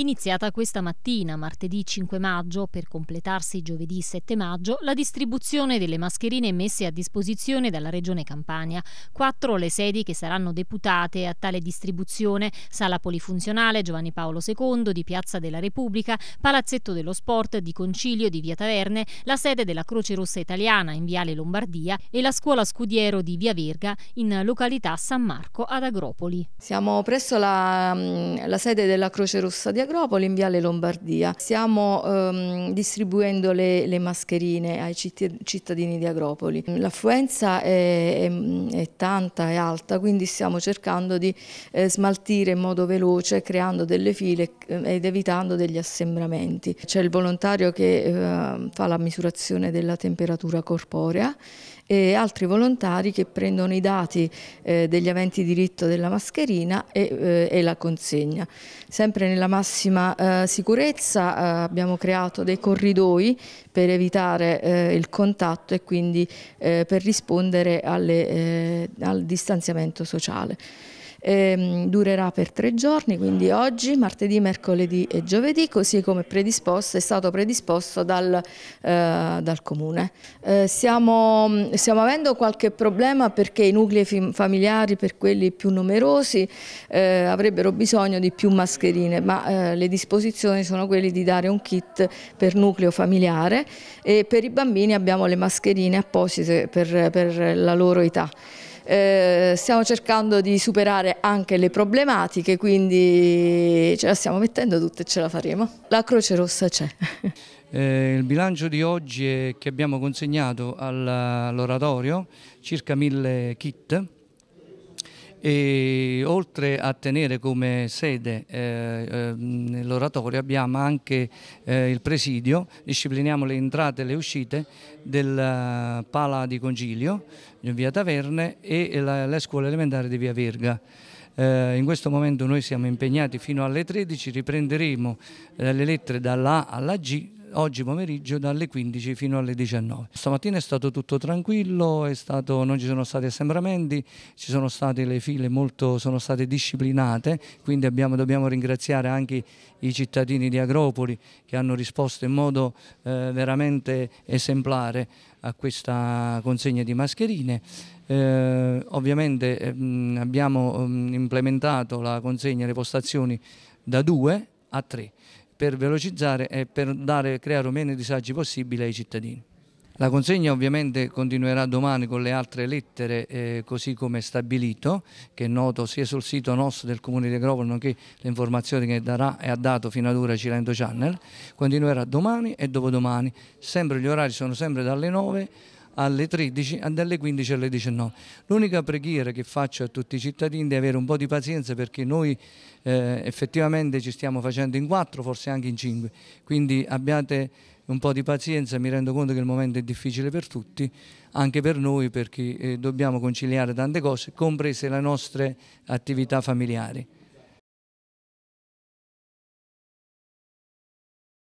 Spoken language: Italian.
Iniziata questa mattina, martedì 5 maggio, per completarsi giovedì 7 maggio, la distribuzione delle mascherine messe a disposizione dalla Regione Campania. Quattro le sedi che saranno deputate a tale distribuzione: Sala Polifunzionale Giovanni Paolo II di Piazza della Repubblica, Palazzetto dello Sport di Concilio di Via Taverne, la sede della Croce Rossa Italiana in Viale Lombardia e la Scuola Scudiero di Via Verga in località San Marco ad Agropoli. Siamo presso la, mm, la sede della Croce Rossa di Agropoli Agropoli in Viale Lombardia. Stiamo ehm, distribuendo le, le, mascherine ai cittadini di Agropoli. L'affluenza è, è, è, tanta, e alta, quindi stiamo cercando di eh, smaltire in modo veloce creando delle file eh, ed evitando degli assembramenti. C'è il volontario che eh, fa la misurazione della temperatura corporea e altri volontari che prendono i dati eh, degli aventi diritto della mascherina e, eh, e la consegna. Sempre nella massima massima eh, sicurezza, eh, abbiamo creato dei corridoi per evitare eh, il contatto e quindi eh, per rispondere alle, eh, al distanziamento sociale ehm, durerà per tre giorni, quindi oggi, martedì, mercoledì e giovedì, così come predisposto, è stato predisposto dal, eh, dal Comune. Eh, stiamo, stiamo, avendo qualche problema perché i nuclei familiari, per quelli più numerosi, eh, avrebbero bisogno di più mascherine, ma eh, le disposizioni sono quelle di dare un kit per nucleo familiare e per i bambini abbiamo le mascherine apposite per, per la loro età. Eh, stiamo cercando di superare anche le problematiche, quindi ce la stiamo mettendo tutte e ce la faremo. La Croce Rossa c'è. Eh, il bilancio di oggi è che abbiamo consegnato all'oratorio circa mille kit e oltre a tenere come sede eh, eh, l'oratorio abbiamo anche eh, il presidio, discipliniamo le entrate e le uscite del eh, Pala di Concilio, via Taverne e la, la scuola elementare di via Verga eh, in questo momento noi siamo impegnati fino alle 13, riprenderemo eh, le lettere dalla A alla G oggi pomeriggio dalle 15 fino alle 19. Stamattina è stato tutto tranquillo, stato, non ci sono stati assembramenti, ci sono state le file molto sono state disciplinate, quindi abbiamo, dobbiamo ringraziare anche i cittadini di Agropoli che hanno risposto in modo eh, veramente esemplare a questa consegna di mascherine. Eh, ovviamente ehm, abbiamo ehm, implementato la consegna le postazioni da due a tre per velocizzare e per dare, creare meno disagi possibile ai cittadini. La consegna ovviamente continuerà domani con le altre lettere eh, così come stabilito, che è noto sia sul sito nostro del Comune di Agropoli nonché le informazioni che darà e ha dato fino ad ora Cilento Channel. Continuerà domani e dopodomani, sempre gli orari sono sempre dalle 9 alle 13, dalle 15 alle 19. L'unica preghiera che faccio a tutti i cittadini è di avere un po' di pazienza perché noi eh, effettivamente ci stiamo facendo in quattro, forse anche in cinque, quindi abbiate un po' di pazienza, mi rendo conto che il momento è difficile per tutti, anche per noi perché eh, dobbiamo conciliare tante cose, comprese le nostre attività familiari.